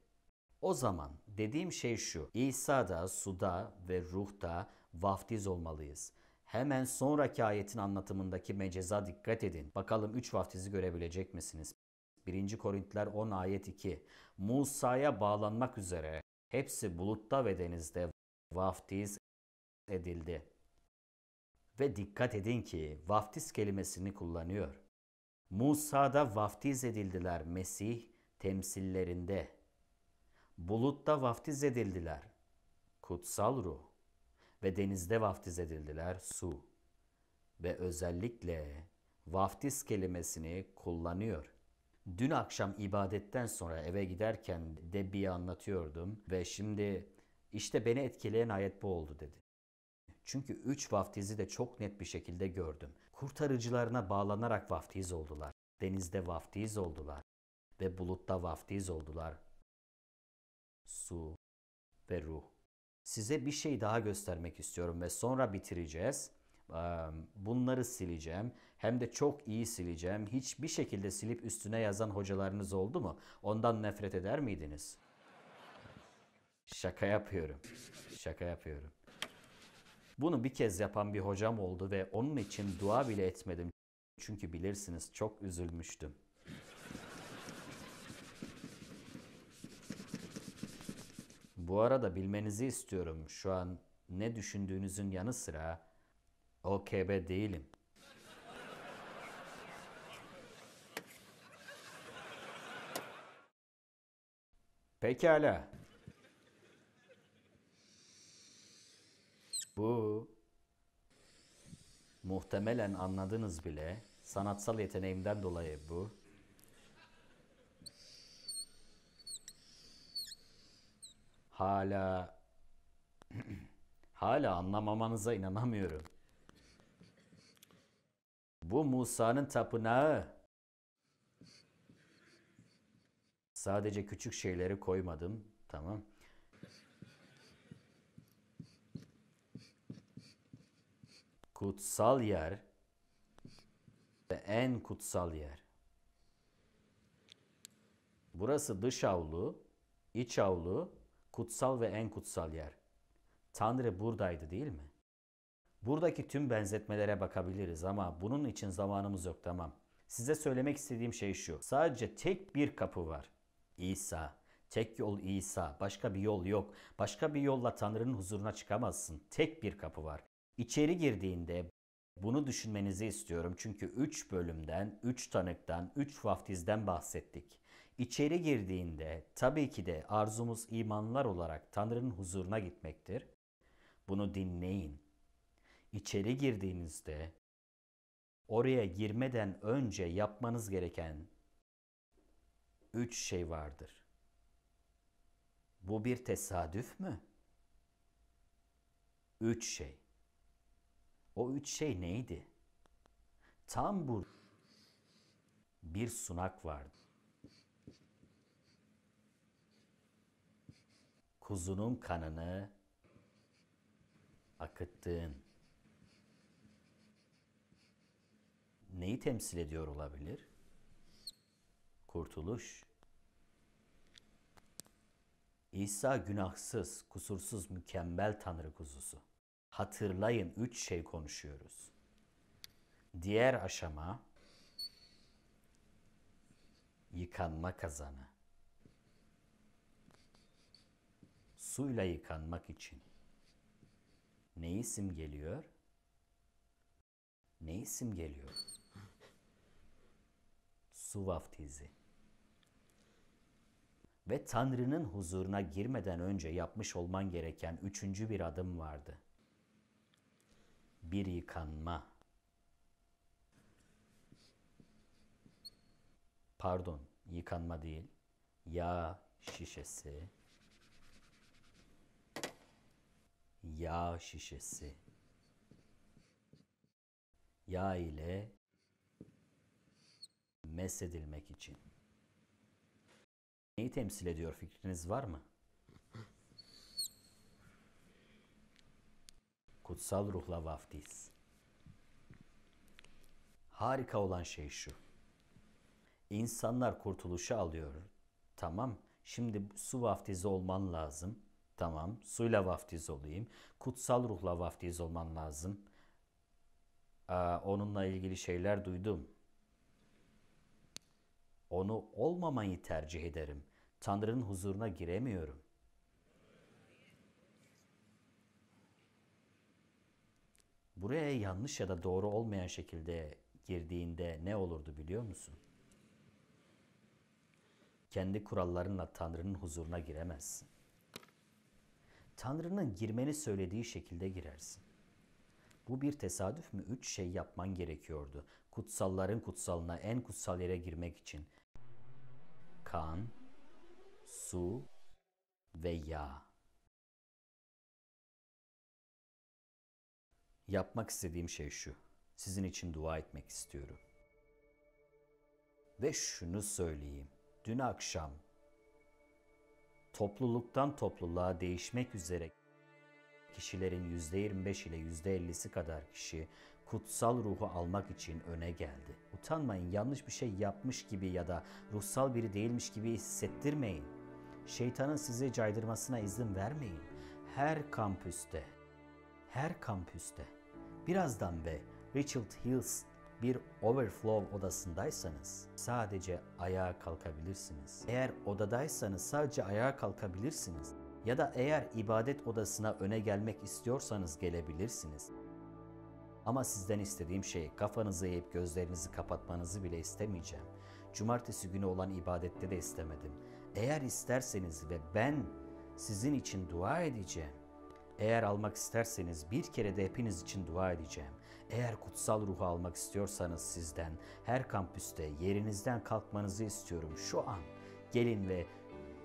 O zaman dediğim şey şu. İsa da suda ve ruhta vaftiz olmalıyız. Hemen sonraki ayetin anlatımındaki mecaza dikkat edin. Bakalım 3 vaftizi görebilecek misiniz? 1. Korintiler 10 ayet 2. Musa'ya bağlanmak üzere hepsi bulutta ve denizde vaftiz edildi. Ve dikkat edin ki vaftiz kelimesini kullanıyor. Musa'da vaftiz edildiler Mesih temsillerinde. Bulutta vaftiz edildiler kutsal ruh ve denizde vaftiz edildiler su ve özellikle vaftiz kelimesini kullanıyor. Dün akşam ibadetten sonra eve giderken Debbie'ye anlatıyordum ve şimdi işte beni etkileyen ayet bu oldu dedi. Çünkü üç vaftizi de çok net bir şekilde gördüm. Kurtarıcılarına bağlanarak vaftiz oldular. Denizde vaftiz oldular ve bulutta vaftiz oldular. Su ve ruh. Size bir şey daha göstermek istiyorum ve sonra bitireceğiz. Bunları sileceğim. Hem de çok iyi sileceğim. Hiçbir şekilde silip üstüne yazan hocalarınız oldu mu? Ondan nefret eder miydiniz? Şaka yapıyorum. Şaka yapıyorum. Bunu bir kez yapan bir hocam oldu ve onun için dua bile etmedim. Çünkü bilirsiniz çok üzülmüştüm. Bu arada bilmenizi istiyorum. Şu an ne düşündüğünüzün yanı sıra OKB değilim. Pekala. Bu muhtemelen anladınız bile. Sanatsal yeteneğimden dolayı bu. Hala hala anlamamanıza inanamıyorum. Bu Musa'nın tapınağı. Sadece küçük şeyleri koymadım. Tamam. kutsal yer ve en kutsal yer. Burası dış avlu, iç avlu, kutsal ve en kutsal yer. Tanrı buradaydı değil mi? Buradaki tüm benzetmelere bakabiliriz ama bunun için zamanımız yok tamam. Size söylemek istediğim şey şu. Sadece tek bir kapı var. İsa. Tek yol İsa. Başka bir yol yok. Başka bir yolla Tanrı'nın huzuruna çıkamazsın. Tek bir kapı var. İçeri girdiğinde bunu düşünmenizi istiyorum. Çünkü 3 bölümden, 3 tanıktan, 3 vaftizden bahsettik. İçeri girdiğinde tabii ki de arzumuz imanlar olarak Tanrı'nın huzuruna gitmektir. Bunu dinleyin. İçeri girdiğinizde oraya girmeden önce yapmanız gereken 3 şey vardır. Bu bir tesadüf mü? 3 şey. O üç şey neydi? Tam bu bir sunak vardı. Kuzunun kanını akıttığın neyi temsil ediyor olabilir? Kurtuluş. İsa günahsız, kusursuz, mükemmel Tanrı kuzusu. Hatırlayın üç şey konuşuyoruz. Diğer aşama yıkanma kazanı. Suyla yıkanmak için ne isim geliyor? Ne isim geliyor? Su vaftizi. Ve Tanrı'nın huzuruna girmeden önce yapmış olman gereken üçüncü bir adım vardı.'' bir yıkanma. Pardon, yıkanma değil. Yağ şişesi. Yağ şişesi. Yağ ile mesedilmek için. Neyi temsil ediyor fikriniz var mı? kutsal ruhla vaftiz. Harika olan şey şu. İnsanlar kurtuluşu alıyor. Tamam, şimdi su vaftizi olman lazım. Tamam, suyla vaftiz olayım. Kutsal ruhla vaftiz olman lazım. Aa, onunla ilgili şeyler duydum. Onu olmamayı tercih ederim. Tanrı'nın huzuruna giremiyorum. buraya yanlış ya da doğru olmayan şekilde girdiğinde ne olurdu biliyor musun? Kendi kurallarınla Tanrı'nın huzuruna giremezsin. Tanrı'nın girmeni söylediği şekilde girersin. Bu bir tesadüf mü? Üç şey yapman gerekiyordu. Kutsalların kutsalına, en kutsal yere girmek için. Kan, su ve yağ. Yapmak istediğim şey şu. Sizin için dua etmek istiyorum. Ve şunu söyleyeyim. Dün akşam topluluktan topluluğa değişmek üzere kişilerin %25 ile %50'si kadar kişi kutsal ruhu almak için öne geldi. Utanmayın, yanlış bir şey yapmış gibi ya da ruhsal biri değilmiş gibi hissettirmeyin. Şeytanın sizi caydırmasına izin vermeyin. Her kampüste, her kampüste Birazdan ve Richard Hills bir overflow odasındaysanız sadece ayağa kalkabilirsiniz. Eğer odadaysanız sadece ayağa kalkabilirsiniz. Ya da eğer ibadet odasına öne gelmek istiyorsanız gelebilirsiniz. Ama sizden istediğim şey kafanızı eğip gözlerinizi kapatmanızı bile istemeyeceğim. Cumartesi günü olan ibadette de istemedim. Eğer isterseniz ve ben sizin için dua edeceğim eğer almak isterseniz bir kere de hepiniz için dua edeceğim. Eğer kutsal ruhu almak istiyorsanız sizden her kampüste yerinizden kalkmanızı istiyorum şu an. Gelin ve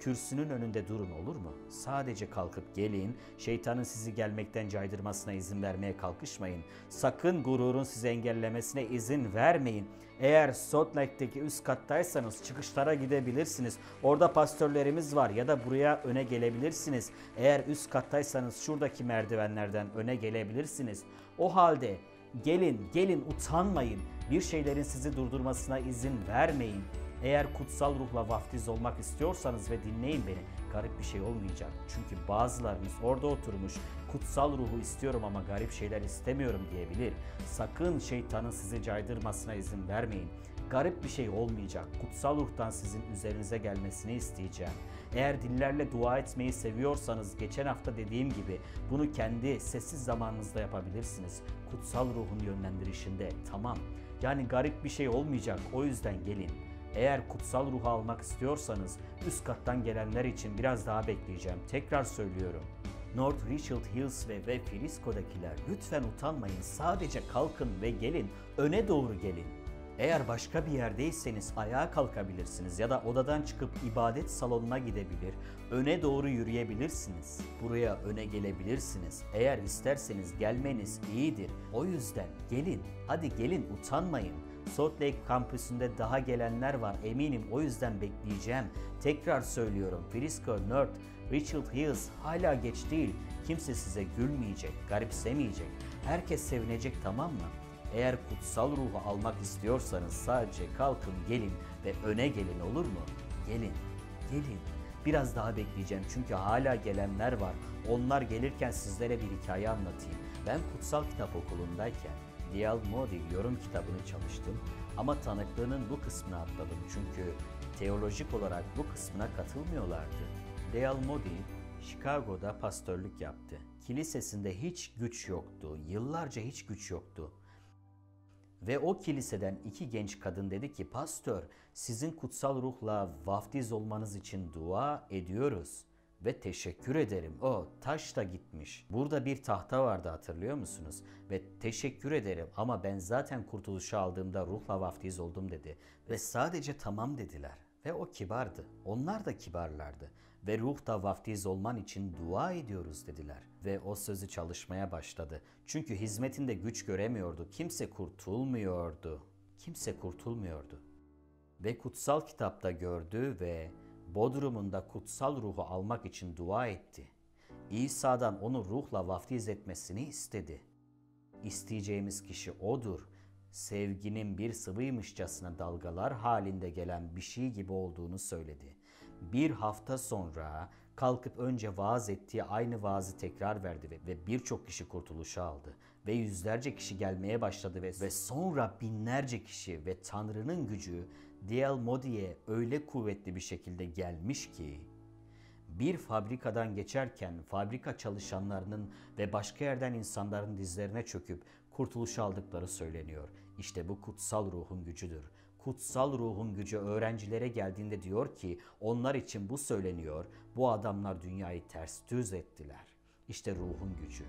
kürsünün önünde durun olur mu? Sadece kalkıp gelin, şeytanın sizi gelmekten caydırmasına izin vermeye kalkışmayın. Sakın gururun sizi engellemesine izin vermeyin. Eğer Salt Lake'deki üst kattaysanız çıkışlara gidebilirsiniz. Orada pastörlerimiz var ya da buraya öne gelebilirsiniz. Eğer üst kattaysanız şuradaki merdivenlerden öne gelebilirsiniz. O halde gelin, gelin utanmayın. Bir şeylerin sizi durdurmasına izin vermeyin. Eğer kutsal ruhla vaftiz olmak istiyorsanız ve dinleyin beni garip bir şey olmayacak. Çünkü bazılarınız orada oturmuş kutsal ruhu istiyorum ama garip şeyler istemiyorum diyebilir. Sakın şeytanın sizi caydırmasına izin vermeyin. Garip bir şey olmayacak. Kutsal ruhtan sizin üzerinize gelmesini isteyeceğim. Eğer dillerle dua etmeyi seviyorsanız geçen hafta dediğim gibi bunu kendi sessiz zamanınızda yapabilirsiniz. Kutsal ruhun yönlendirişinde tamam. Yani garip bir şey olmayacak. O yüzden gelin. Eğer kutsal ruhu almak istiyorsanız üst kattan gelenler için biraz daha bekleyeceğim. Tekrar söylüyorum. North Richard Hills ve, ve Frisco'dakiler lütfen utanmayın. Sadece kalkın ve gelin. Öne doğru gelin. Eğer başka bir yerdeyseniz ayağa kalkabilirsiniz ya da odadan çıkıp ibadet salonuna gidebilir, öne doğru yürüyebilirsiniz. Buraya öne gelebilirsiniz. Eğer isterseniz gelmeniz iyidir. O yüzden gelin, hadi gelin utanmayın. Salt Lake kampüsünde daha gelenler var eminim o yüzden bekleyeceğim. Tekrar söylüyorum Frisco Nerd, Richard Hills hala geç değil. Kimse size gülmeyecek, garipsemeyecek. Herkes sevinecek tamam mı? Eğer kutsal ruhu almak istiyorsanız sadece kalkın gelin ve öne gelin olur mu? Gelin, gelin. Biraz daha bekleyeceğim çünkü hala gelenler var. Onlar gelirken sizlere bir hikaye anlatayım. Ben kutsal kitap okulundayken Dial Modi yorum kitabını çalıştım ama tanıklığının bu kısmını atladım çünkü teolojik olarak bu kısmına katılmıyorlardı. Dial Modi, Chicago'da pastörlük yaptı. Kilisesinde hiç güç yoktu, yıllarca hiç güç yoktu. Ve o kiliseden iki genç kadın dedi ki, Pastör, sizin kutsal ruhla vaftiz olmanız için dua ediyoruz.'' ve teşekkür ederim. O taş da gitmiş. Burada bir tahta vardı hatırlıyor musunuz? Ve teşekkür ederim ama ben zaten kurtuluşu aldığımda ruhla vaftiz oldum dedi. Ve sadece tamam dediler. Ve o kibardı. Onlar da kibarlardı. Ve ruh da vaftiz olman için dua ediyoruz dediler. Ve o sözü çalışmaya başladı. Çünkü hizmetinde güç göremiyordu. Kimse kurtulmuyordu. Kimse kurtulmuyordu. Ve kutsal kitapta gördü ve Bodrum'unda kutsal ruhu almak için dua etti. İsa'dan onu ruhla vaftiz etmesini istedi. İsteyeceğimiz kişi odur. Sevginin bir sıvıymışçasına dalgalar halinde gelen bir şey gibi olduğunu söyledi. Bir hafta sonra kalkıp önce vaaz ettiği aynı vaazı tekrar verdi ve birçok kişi kurtuluşa aldı. Ve yüzlerce kişi gelmeye başladı ve, ve sonra binlerce kişi ve Tanrı'nın gücü D.L. Modi'ye öyle kuvvetli bir şekilde gelmiş ki bir fabrikadan geçerken fabrika çalışanlarının ve başka yerden insanların dizlerine çöküp kurtuluş aldıkları söyleniyor. İşte bu kutsal ruhun gücüdür. Kutsal ruhun gücü öğrencilere geldiğinde diyor ki onlar için bu söyleniyor. Bu adamlar dünyayı ters düz ettiler. İşte ruhun gücü.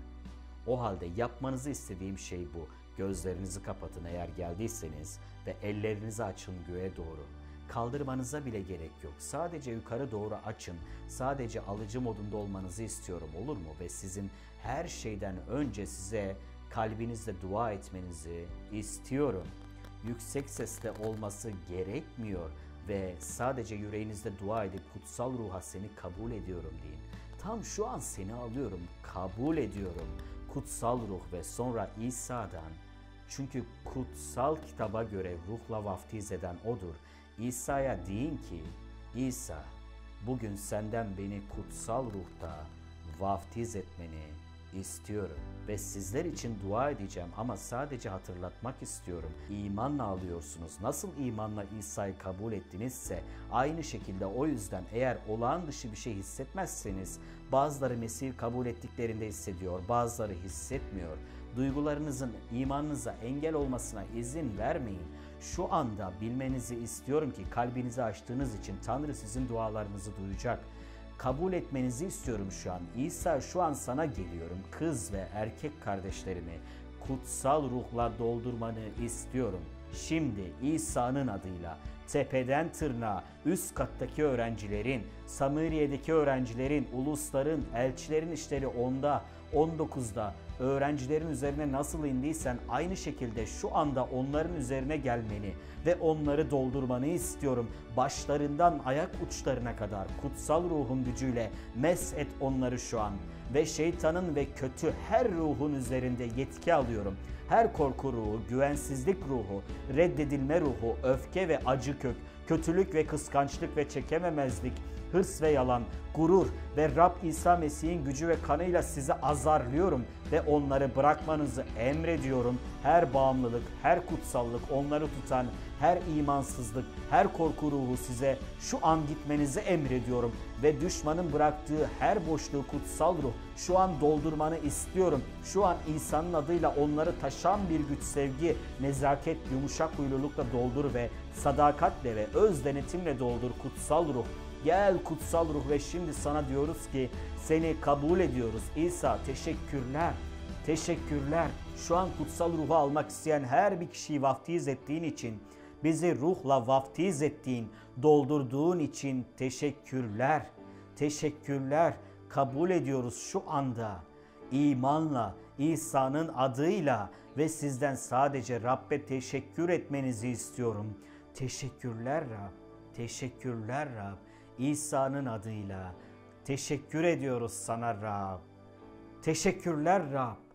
O halde yapmanızı istediğim şey bu. Gözlerinizi kapatın eğer geldiyseniz ve ellerinizi açın göğe doğru. Kaldırmanıza bile gerek yok. Sadece yukarı doğru açın. Sadece alıcı modunda olmanızı istiyorum olur mu? Ve sizin her şeyden önce size kalbinizde dua etmenizi istiyorum. Yüksek sesle olması gerekmiyor ve sadece yüreğinizde dua edip kutsal ruha seni kabul ediyorum deyin. Tam şu an seni alıyorum, kabul ediyorum. Kutsal ruh ve sonra İsa'dan çünkü kutsal kitaba göre ruhla vaftiz eden odur. İsa'ya deyin ki, İsa bugün senden beni kutsal ruhta vaftiz etmeni istiyorum ve sizler için dua edeceğim ama sadece hatırlatmak istiyorum. İmanla alıyorsunuz. Nasıl imanla İsa'yı kabul ettinizse aynı şekilde o yüzden eğer olağan dışı bir şey hissetmezseniz bazıları Mesih'i kabul ettiklerinde hissediyor, bazıları hissetmiyor. Duygularınızın imanınıza engel olmasına izin vermeyin. Şu anda bilmenizi istiyorum ki kalbinizi açtığınız için Tanrı sizin dualarınızı duyacak. Kabul etmenizi istiyorum şu an. İsa şu an sana geliyorum. Kız ve erkek kardeşlerimi kutsal ruhla doldurmanı istiyorum. Şimdi İsa'nın adıyla tepeden tırnağa üst kattaki öğrencilerin, Samiriye'deki öğrencilerin, ulusların, elçilerin işleri 10'da, 19'da, öğrencilerin üzerine nasıl indiysen aynı şekilde şu anda onların üzerine gelmeni ve onları doldurmanı istiyorum. Başlarından ayak uçlarına kadar kutsal ruhun gücüyle mes et onları şu an ve şeytanın ve kötü her ruhun üzerinde yetki alıyorum. Her korku ruhu, güvensizlik ruhu, reddedilme ruhu, öfke ve acı kök kötülük ve kıskançlık ve çekememezlik, hırs ve yalan, gurur ve Rab İsa Mesih'in gücü ve kanıyla sizi azarlıyorum ve onları bırakmanızı emrediyorum. Her bağımlılık, her kutsallık, onları tutan her imansızlık, her korku ruhu size şu an gitmenizi emrediyorum ve düşmanın bıraktığı her boşluğu kutsal ruh şu an doldurmanı istiyorum. Şu an İsa'nın adıyla onları taşan bir güç, sevgi, nezaket, yumuşak huylulukla doldur ve sadakatle ve öz denetimle doldur kutsal ruh. Gel kutsal ruh ve şimdi sana diyoruz ki seni kabul ediyoruz. İsa teşekkürler. Teşekkürler. Şu an kutsal ruhu almak isteyen her bir kişiyi vaftiz ettiğin için, bizi ruhla vaftiz ettiğin, doldurduğun için teşekkürler. Teşekkürler. Kabul ediyoruz şu anda. İmanla, İsa'nın adıyla ve sizden sadece Rabbe teşekkür etmenizi istiyorum. Teşekkürler Rab, teşekkürler Rab. İsa'nın adıyla teşekkür ediyoruz sana Rab. Teşekkürler Rab.